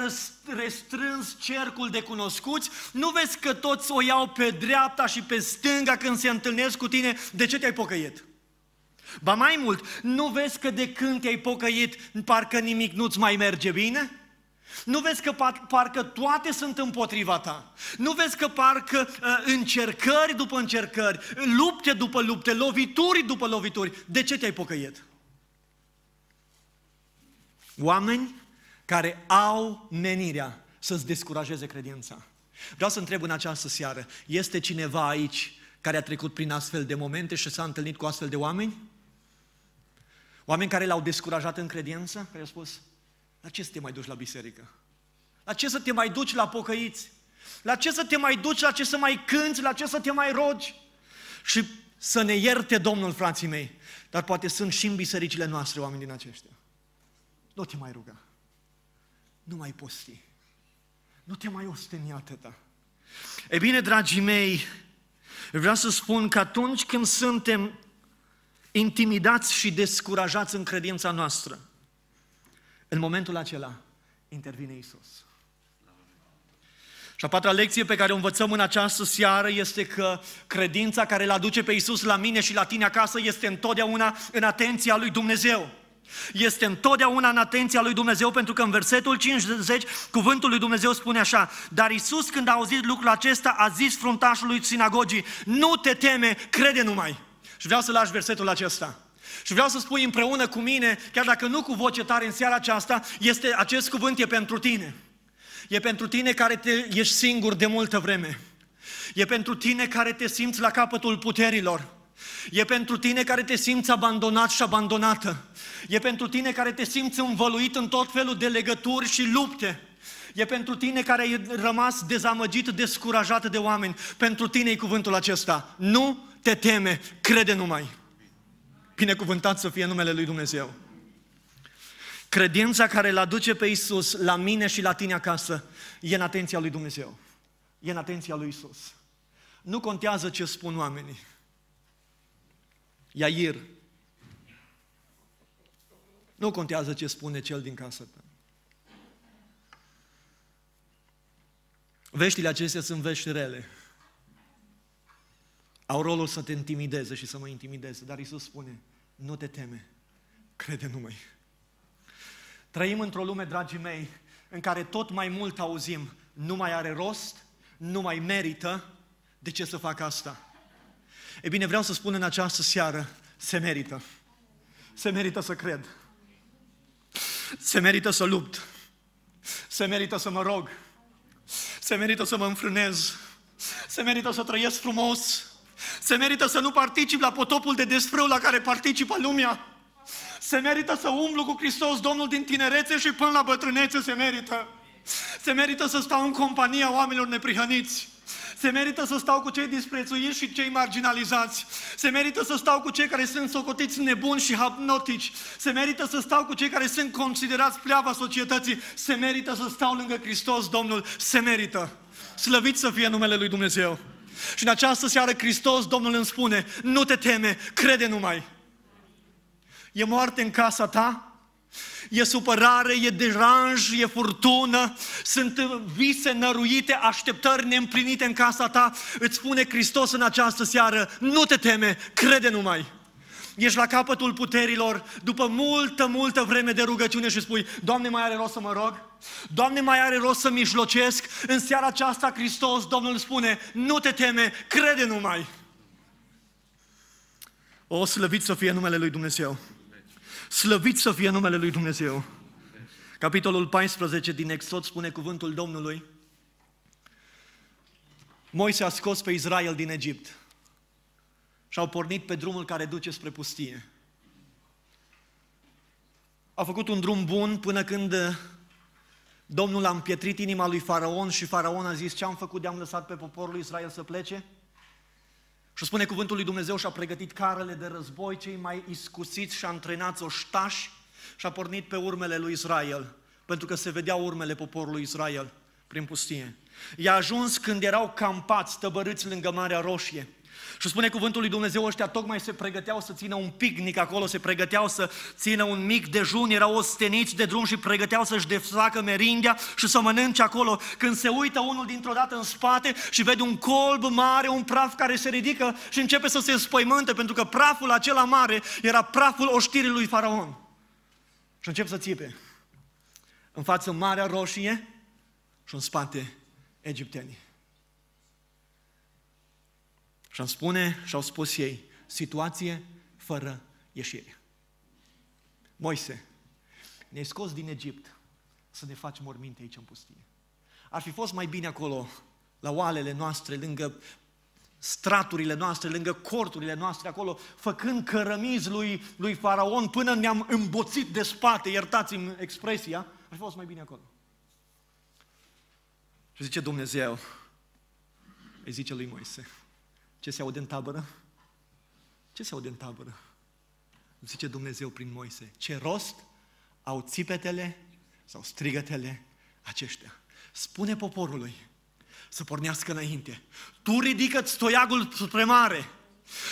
restrâns cercul de cunoscuți? Nu vezi că toți o iau pe dreapta și pe stânga când se întâlnesc cu tine? De ce te-ai pocăit? Ba mai mult, nu vezi că de când te-ai pocăit, parcă nimic nu-ți mai merge bine? Nu vezi că par- parcă toate sunt împotriva ta. Nu vezi că parcă uh, încercări după încercări, lupte după lupte, lovituri după lovituri. De ce te-ai pocăiet? Oameni care au menirea să-ți descurajeze credința. Vreau să întreb în această seară, este cineva aici care a trecut prin astfel de momente și s-a întâlnit cu astfel de oameni? Oameni care l-au descurajat în credință? Care au spus, la ce să te mai duci la biserică? La ce să te mai duci la pocăiți? La ce să te mai duci, la ce să mai cânți, la ce să te mai rogi? Și să ne ierte Domnul, frații mei, dar poate sunt și în bisericile noastre oameni din aceștia. Nu te mai ruga. Nu mai posti. Nu te mai osteni atâta. E bine, dragii mei, vreau să spun că atunci când suntem intimidați și descurajați în credința noastră, în momentul acela intervine Isus. Și a patra lecție pe care o învățăm în această seară este că credința care îl aduce pe Isus la mine și la tine acasă este întotdeauna în atenția lui Dumnezeu. Este întotdeauna în atenția lui Dumnezeu pentru că în versetul 50 cuvântul lui Dumnezeu spune așa Dar Isus când a auzit lucrul acesta a zis fruntașului sinagogii Nu te teme, crede numai Și vreau să lași versetul acesta și vreau să spui împreună cu mine, chiar dacă nu cu voce tare în seara aceasta, este, acest cuvânt e pentru tine. E pentru tine care te, ești singur de multă vreme. E pentru tine care te simți la capătul puterilor. E pentru tine care te simți abandonat și abandonată. E pentru tine care te simți învăluit în tot felul de legături și lupte. E pentru tine care ai rămas dezamăgit, descurajat de oameni. Pentru tine e cuvântul acesta. Nu te teme, crede numai. Binecuvântat să fie numele Lui Dumnezeu. Credința care îl aduce pe Isus la mine și la tine acasă e în atenția lui Dumnezeu. E în atenția lui Isus. Nu contează ce spun oamenii. Iair. Nu contează ce spune cel din casă ta. Veștile acestea sunt vești rele. Au rolul să te intimideze și să mă intimideze, dar Isus spune, nu te teme, crede numai. Trăim într-o lume, dragii mei, în care tot mai mult auzim, nu mai are rost, nu mai merită, de ce să fac asta? E bine, vreau să spun în această seară, se merită. Se merită să cred. Se merită să lupt. Se merită să mă rog. Se merită să mă înfrânez. Se merită să trăiesc frumos. Se merită să nu particip la potopul de desfrâu la care participă lumea. Se merită să umblu cu Hristos, Domnul din tinerețe și până la bătrânețe se merită. Se merită să stau în compania oamenilor neprihăniți. Se merită să stau cu cei disprețuiți și cei marginalizați. Se merită să stau cu cei care sunt socotiți nebuni și hapnotici. Se merită să stau cu cei care sunt considerați pleava societății. Se merită să stau lângă Hristos, Domnul. Se merită. Slăvit să fie numele Lui Dumnezeu. Și în această seară Hristos, Domnul îmi spune, nu te teme, crede numai. E moarte în casa ta? E supărare, e deranj, e furtună, sunt vise năruite, așteptări neîmplinite în casa ta. Îți spune Hristos în această seară, nu te teme, crede numai. Ești la capătul puterilor, după multă, multă vreme de rugăciune și spui, Doamne, mai are rost să mă rog? Doamne, mai are rost să mijlocesc? În seara aceasta Hristos, Domnul spune, nu te teme, crede numai. O, slăvit să fie numele Lui Dumnezeu! Slăvit să fie numele Lui Dumnezeu! Capitolul 14 din Exod spune cuvântul Domnului. Moise a scos pe Israel din Egipt și au pornit pe drumul care duce spre pustie. A făcut un drum bun până când Domnul a împietrit inima lui Faraon și Faraon a zis, ce am făcut de am lăsat pe poporul lui Israel să plece? Și spune cuvântul lui Dumnezeu și a pregătit carele de război, cei mai iscusiți și antrenați oștași și a pornit pe urmele lui Israel, pentru că se vedeau urmele poporului Israel prin pustie. I-a ajuns când erau campați, tăbărâți lângă Marea Roșie. Și spune cuvântul lui Dumnezeu, ăștia tocmai se pregăteau să țină un picnic acolo, se pregăteau să țină un mic dejun, erau osteniți de drum și pregăteau să-și desfacă merindea și să mănânce acolo. Când se uită unul dintr-o dată în spate și vede un colb mare, un praf care se ridică și începe să se spăimânte, pentru că praful acela mare era praful oștirii lui Faraon. Și încep să țipe. În față Marea Roșie și în spate egiptenii. Și îmi spune, și-au spus ei, situație fără ieșire. Moise, ne-ai scos din Egipt să ne faci morminte aici în pustie. Ar fi fost mai bine acolo, la oalele noastre, lângă straturile noastre, lângă corturile noastre acolo, făcând cărămizi lui, lui Faraon până ne-am îmboțit de spate, iertați-mi expresia, ar fi fost mai bine acolo. Și zice Dumnezeu, îi zice lui Moise, ce se aude în tabără? Ce se aude în tabără? Zice Dumnezeu prin Moise, ce rost au țipetele sau strigătele aceștia. Spune poporului să pornească înainte. Tu ridică-ți stoiagul spre mare.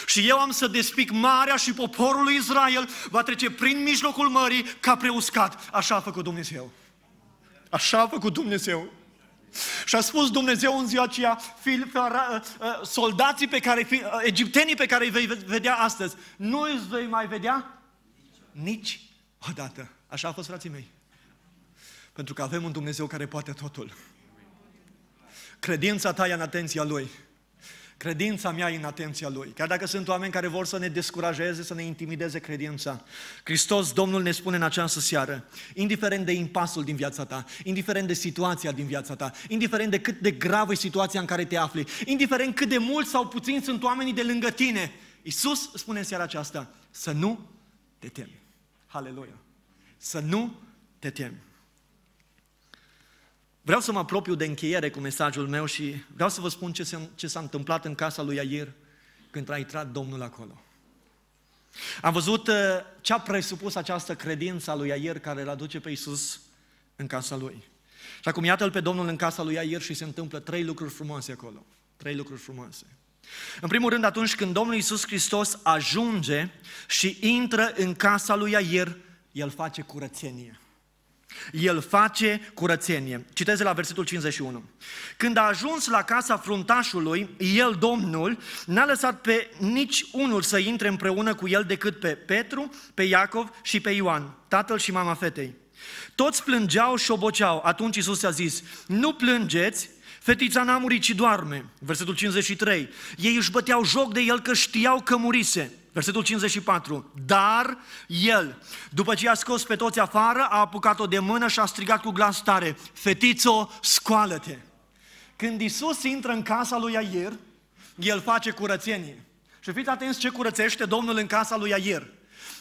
Și eu am să despic marea și poporul lui Israel va trece prin mijlocul mării ca preuscat. Așa a făcut Dumnezeu. Așa a făcut Dumnezeu. Și a spus Dumnezeu în ziua aceea, ă, ă, soldații pe care, ă, egiptenii pe care îi vei vedea astăzi, nu îi vei mai vedea nici odată. Așa a fost, frații mei. Pentru că avem un Dumnezeu care poate totul. Credința ta e în atenția Lui. Credința mea e în atenția Lui. Chiar dacă sunt oameni care vor să ne descurajeze, să ne intimideze credința, Hristos, Domnul, ne spune în această seară, indiferent de impasul din viața ta, indiferent de situația din viața ta, indiferent de cât de gravă e situația în care te afli, indiferent cât de mult sau puțin sunt oamenii de lângă tine, Iisus spune în seara aceasta, să nu te temi. Haleluia! Să nu te temi. Vreau să mă apropiu de încheiere cu mesajul meu și vreau să vă spun ce, se, ce s-a întâmplat în casa lui Iair când a intrat Domnul acolo. Am văzut uh, ce a presupus această credință a lui Iair care îl aduce pe Iisus în casa lui. Și acum iată-l pe Domnul în casa lui Iair și se întâmplă trei lucruri frumoase acolo. Trei lucruri frumoase. În primul rând, atunci când Domnul Iisus Hristos ajunge și intră în casa lui Iair, el face curățenie. El face curățenie. Citeze la versetul 51. Când a ajuns la casa fruntașului, el, Domnul, n-a lăsat pe nici unul să intre împreună cu el decât pe Petru, pe Iacov și pe Ioan, tatăl și mama fetei. Toți plângeau și oboceau. Atunci Isus a zis, nu plângeți, Fetița n-a murit, ci doarme. Versetul 53. Ei își băteau joc de el că știau că murise. Versetul 54. Dar el, după ce i-a scos pe toți afară, a apucat-o de mână și a strigat cu glas tare, Fetițo, scoală-te! Când Isus intră în casa lui Iair, el face curățenie. Și fiți atenți ce curățește Domnul în casa lui Iair.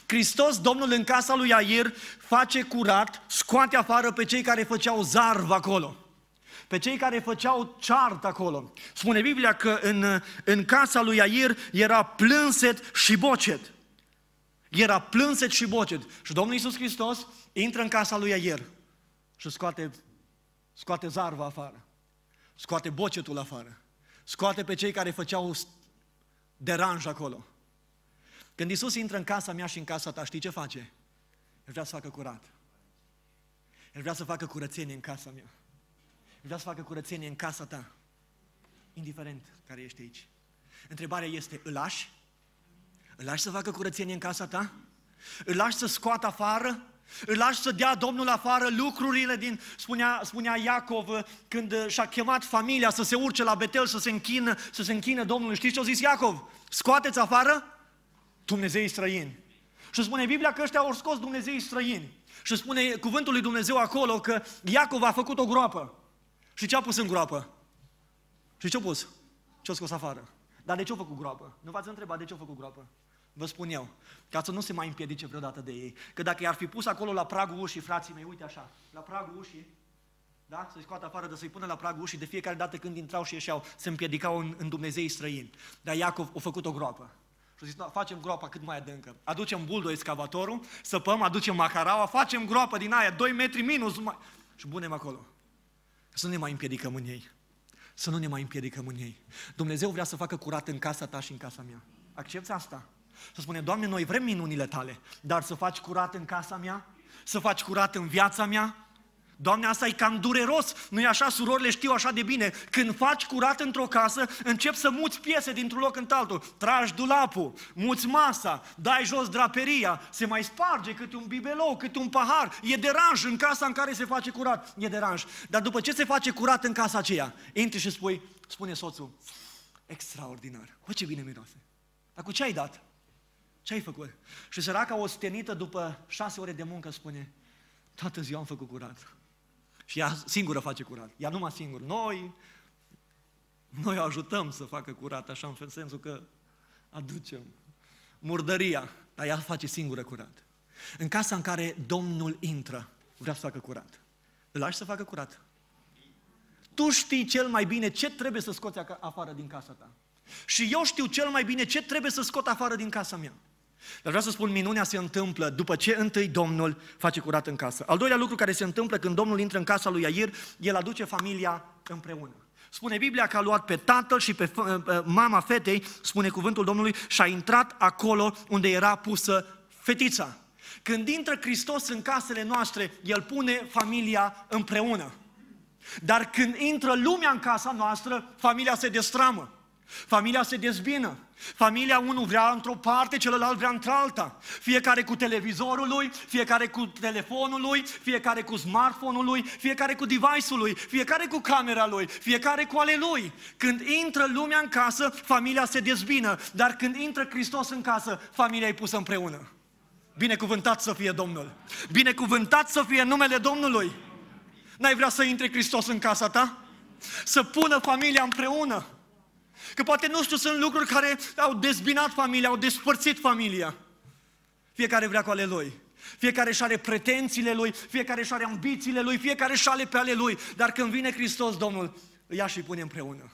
Hristos, Domnul în casa lui Iair, face curat, scoate afară pe cei care făceau zarv acolo pe cei care făceau ceartă acolo. Spune Biblia că în, în casa lui Iair era plânset și bocet. Era plânset și bocet. Și Domnul Iisus Hristos intră în casa lui Iair și scoate, scoate zarva afară, scoate bocetul afară, scoate pe cei care făceau deranj acolo. Când Iisus intră în casa mea și în casa ta, știi ce face? El vrea să facă curat. El vrea să facă curățenie în casa mea vrea să facă curățenie în casa ta, indiferent care ești aici. Întrebarea este, îl lași? Îl lași să facă curățenie în casa ta? Îl lași să scoată afară? Îl lași să dea Domnul afară lucrurile din, spunea, spunea Iacov uh, când uh, și-a chemat familia să se urce la Betel, să se închină, să se închină Domnul Știți ce a zis Iacov? Scoateți afară Dumnezeii străini. Și spune Biblia că ăștia au scos Dumnezeii străini. Și spune cuvântul lui Dumnezeu acolo că Iacov a făcut o groapă. Și ce a pus în groapă? Și ce a pus? Ce a scos afară? Dar de ce a făcut groapă? Nu v-ați întrebat de ce a făcut groapă? Vă spun eu, ca să nu se mai împiedice vreodată de ei. Că dacă i-ar fi pus acolo la pragul ușii, frații mei, uite așa, la pragul ușii, da? Să-i scoată afară, de să-i pună la pragul ușii, de fiecare dată când intrau și ieșeau, se împiedicau în, în Dumnezei străin. Dar Iacov a făcut o groapă. Și zis, da, facem groapa cât mai adâncă. Aducem buldo excavatorul, săpăm, aducem macaraua, facem groapă din aia, 2 metri minus. Mai... Și bunem acolo. Să nu ne mai împiedicăm în ei. Să nu ne mai împiedicăm în ei. Dumnezeu vrea să facă curat în casa ta și în casa mea. Accepți asta? Să spune, Doamne, noi vrem minunile tale, dar să faci curat în casa mea, să faci curat în viața mea, Doamne, asta e cam dureros, nu-i așa? Surorile știu așa de bine. Când faci curat într-o casă, încep să muți piese dintr-un loc în altul. Tragi dulapul, muți masa, dai jos draperia, se mai sparge câte un bibelou, câte un pahar. E deranj în casa în care se face curat. E deranj. Dar după ce se face curat în casa aceea, intri și spui, spune soțul, extraordinar, bă ce bine miroase. Dar cu ce ai dat? Ce ai făcut? Și săraca ostenită după șase ore de muncă spune, toată ziua am făcut curat. Și ea singură face curat. Ea numai singur. Noi, noi o ajutăm să facă curat, așa în sensul că aducem murdăria, dar ea face singură curat. În casa în care Domnul intră, vrea să facă curat. Îl lași să facă curat. Tu știi cel mai bine ce trebuie să scoți afară din casa ta. Și eu știu cel mai bine ce trebuie să scot afară din casa mea. Dar vreau să spun, minunea se întâmplă după ce întâi Domnul face curat în casă. Al doilea lucru care se întâmplă când Domnul intră în casa lui Iair, el aduce familia împreună. Spune Biblia că a luat pe tatăl și pe mama fetei, spune cuvântul Domnului, și a intrat acolo unde era pusă fetița. Când intră Hristos în casele noastre, El pune familia împreună. Dar când intră lumea în casa noastră, familia se destramă. Familia se dezbină. Familia unul vrea într-o parte, celălalt vrea într-alta. Fiecare cu televizorul lui, fiecare cu telefonul lui, fiecare cu smartphone-ul lui, fiecare cu device-ul lui, fiecare cu camera lui, fiecare cu ale lui. Când intră lumea în casă, familia se dezbină, dar când intră Hristos în casă, familia e pusă împreună. Binecuvântat să fie Domnul! Binecuvântat să fie numele Domnului! N-ai vrea să intre Hristos în casa ta? Să pună familia împreună! Că poate, nu știu, sunt lucruri care au dezbinat familia, au despărțit familia. Fiecare vrea cu ale lui. Fiecare și are pretențiile lui, fiecare și are ambițiile lui, fiecare și ale pe ale lui. Dar când vine Hristos, Domnul, ia și pune împreună.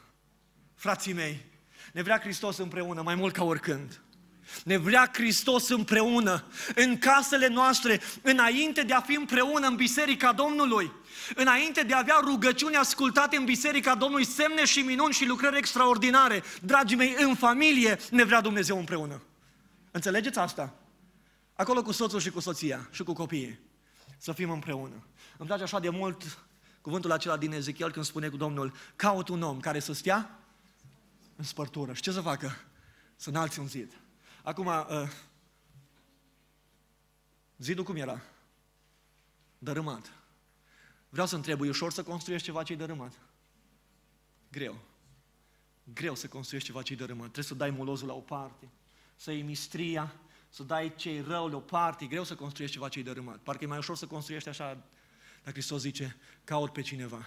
Frații mei, ne vrea Hristos împreună mai mult ca oricând. Ne vrea Hristos împreună, în casele noastre, înainte de a fi împreună în Biserica Domnului, înainte de a avea rugăciuni ascultate în Biserica Domnului, semne și minuni și lucrări extraordinare. Dragii mei, în familie ne vrea Dumnezeu împreună. Înțelegeți asta? Acolo cu soțul și cu soția și cu copiii. Să fim împreună. Îmi place așa de mult cuvântul acela din Ezechiel când spune cu Domnul, caut un om care să stea în spărtură. Și ce să facă? Să înalți un zid. Acum, uh, zidul cum era? Dărâmat. Vreau să întreb, e ușor să construiești ceva ce-i dărâmat? Greu. Greu să construiești ceva ce-i dărâmat. Trebuie să dai molozul la o parte, să iei mistria, să dai cei rău la o parte. E greu să construiești ceva ce-i dărâmat. Parcă e mai ușor să construiești așa, dacă Hristos zice, caut pe cineva.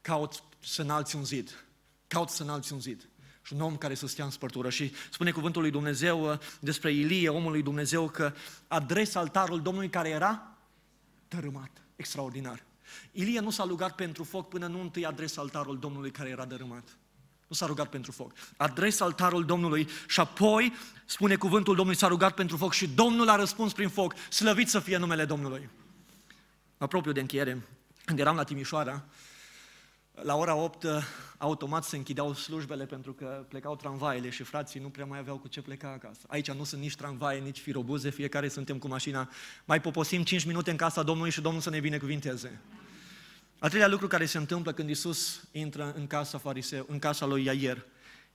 Caut să înalți un zid. Caut să înalți un zid și un om care să stea în spărtură. Și spune cuvântul lui Dumnezeu uh, despre Ilie, omul lui Dumnezeu, că adres altarul Domnului care era dărâmat. Extraordinar. Ilie nu s-a rugat pentru foc până nu întâi adresa altarul Domnului care era dărâmat. Nu s-a rugat pentru foc. Adresa altarul Domnului și apoi, spune cuvântul Domnului, s-a rugat pentru foc și Domnul a răspuns prin foc. Slăvit să fie numele Domnului. apropiu de încheiere. Când eram la Timișoara, la ora 8 uh, automat se închideau slujbele pentru că plecau tramvaile și frații nu prea mai aveau cu ce pleca acasă. Aici nu sunt nici tramvaie, nici firobuze, fiecare suntem cu mașina. Mai poposim 5 minute în casa Domnului și Domnul să ne binecuvinteze. Al treilea lucru care se întâmplă când Isus intră în casa fariseu, în casa lui Iair,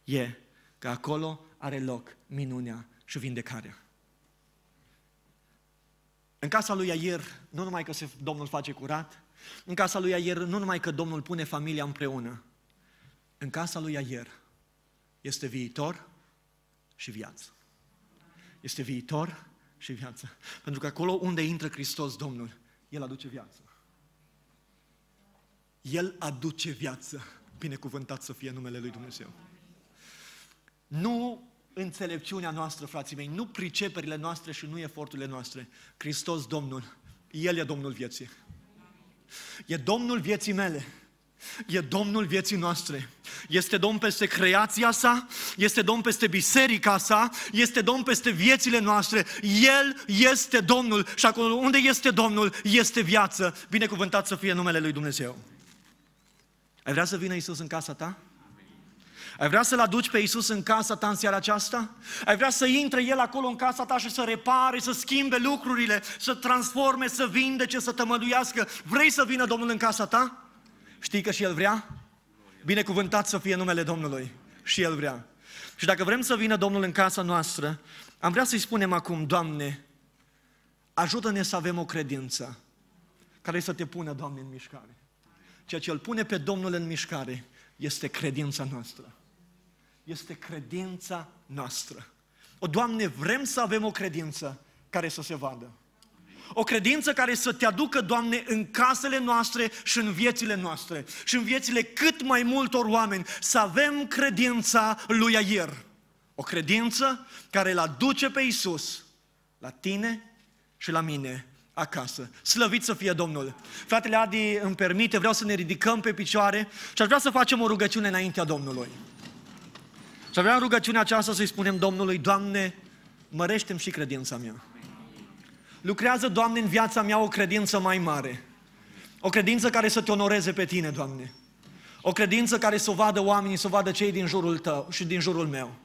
e că acolo are loc minunea și vindecarea. În casa lui Iair, nu numai că se, Domnul face curat, în casa lui Aier, nu numai că Domnul pune familia împreună, în casa lui Aier este viitor și viață. Este viitor și viață. Pentru că acolo unde intră Hristos Domnul, El aduce viață. El aduce viață. Binecuvântat să fie numele Lui Dumnezeu. Nu înțelepciunea noastră, frații mei, nu priceperile noastre și nu eforturile noastre. Hristos Domnul, El e Domnul vieții. E Domnul vieții mele. E Domnul vieții noastre. Este Domn peste creația sa, este Domn peste biserica sa, este Domn peste viețile noastre. El este Domnul și acolo unde este Domnul, este viață. Binecuvântat să fie numele Lui Dumnezeu. Ai vrea să vină Isus în casa ta? Ai vrea să-L aduci pe Iisus în casa ta în seara aceasta? Ai vrea să intre El acolo în casa ta și să repare, să schimbe lucrurile, să transforme, să vindece, să tămăduiască? Vrei să vină Domnul în casa ta? Știi că și El vrea? Binecuvântat să fie numele Domnului. Și El vrea. Și dacă vrem să vină Domnul în casa noastră, am vrea să-i spunem acum, Doamne, ajută-ne să avem o credință care să te pună, Doamne, în mișcare. Ceea ce îl pune pe Domnul în mișcare este credința noastră este credința noastră. O, Doamne, vrem să avem o credință care să se vadă. O credință care să te aducă, Doamne, în casele noastre și în viețile noastre și în viețile cât mai multor oameni, să avem credința lui Ier. O credință care îl aduce pe Isus la tine și la mine acasă. Slăvit să fie Domnul! Fratele Adi îmi permite, vreau să ne ridicăm pe picioare și aș vrea să facem o rugăciune înaintea Domnului. Și aveam rugăciunea aceasta să-i spunem Domnului, Doamne, mărește și credința mea. Lucrează, Doamne, în viața mea o credință mai mare. O credință care să te onoreze pe tine, Doamne. O credință care să o vadă oamenii, să o vadă cei din jurul tău și din jurul meu.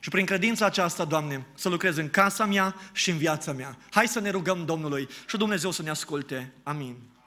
Și prin credința aceasta, Doamne, să lucrez în casa mea și în viața mea. Hai să ne rugăm Domnului și Dumnezeu să ne asculte. Amin.